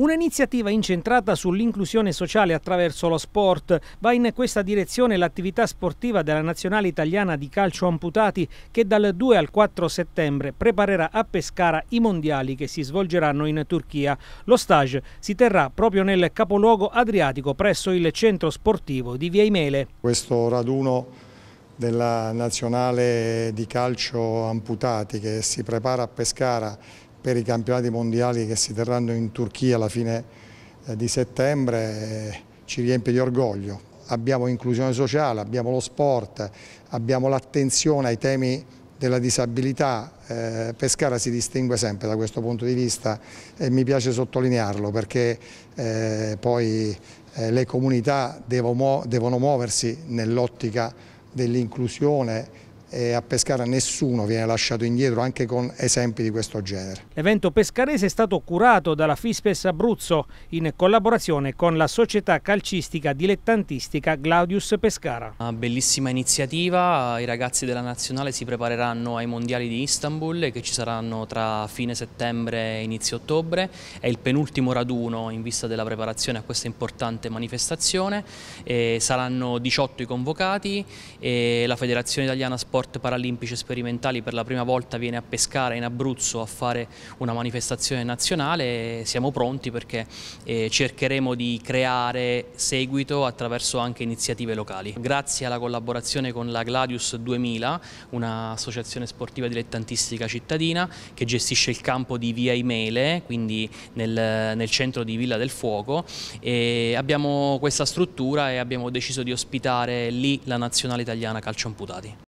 Un'iniziativa incentrata sull'inclusione sociale attraverso lo sport. Va in questa direzione l'attività sportiva della Nazionale Italiana di Calcio Amputati che dal 2 al 4 settembre preparerà a Pescara i mondiali che si svolgeranno in Turchia. Lo stage si terrà proprio nel capoluogo adriatico presso il centro sportivo di Via Imele. Questo raduno della nazionale di calcio amputati che si prepara a Pescara per i campionati mondiali che si terranno in Turchia alla fine eh, di settembre eh, ci riempie di orgoglio. Abbiamo inclusione sociale, abbiamo lo sport, abbiamo l'attenzione ai temi della disabilità. Eh, Pescara si distingue sempre da questo punto di vista e mi piace sottolinearlo perché poi le comunità devono muoversi nell'ottica dell'inclusione e a Pescara nessuno viene lasciato indietro anche con esempi di questo genere. L'evento pescarese è stato curato dalla Fispes Abruzzo in collaborazione con la società calcistica dilettantistica Claudius Pescara. Una bellissima iniziativa, i ragazzi della nazionale si prepareranno ai mondiali di Istanbul che ci saranno tra fine settembre e inizio ottobre, è il penultimo raduno in vista della preparazione a questa importante manifestazione, e saranno 18 i convocati e la Federazione Italiana Sport sport paralimpici sperimentali per la prima volta viene a Pescara in Abruzzo a fare una manifestazione nazionale, e siamo pronti perché eh, cercheremo di creare seguito attraverso anche iniziative locali. Grazie alla collaborazione con la Gladius 2000, un'associazione sportiva dilettantistica cittadina che gestisce il campo di Via Imele, quindi nel, nel centro di Villa del Fuoco, abbiamo questa struttura e abbiamo deciso di ospitare lì la nazionale italiana calcio amputati.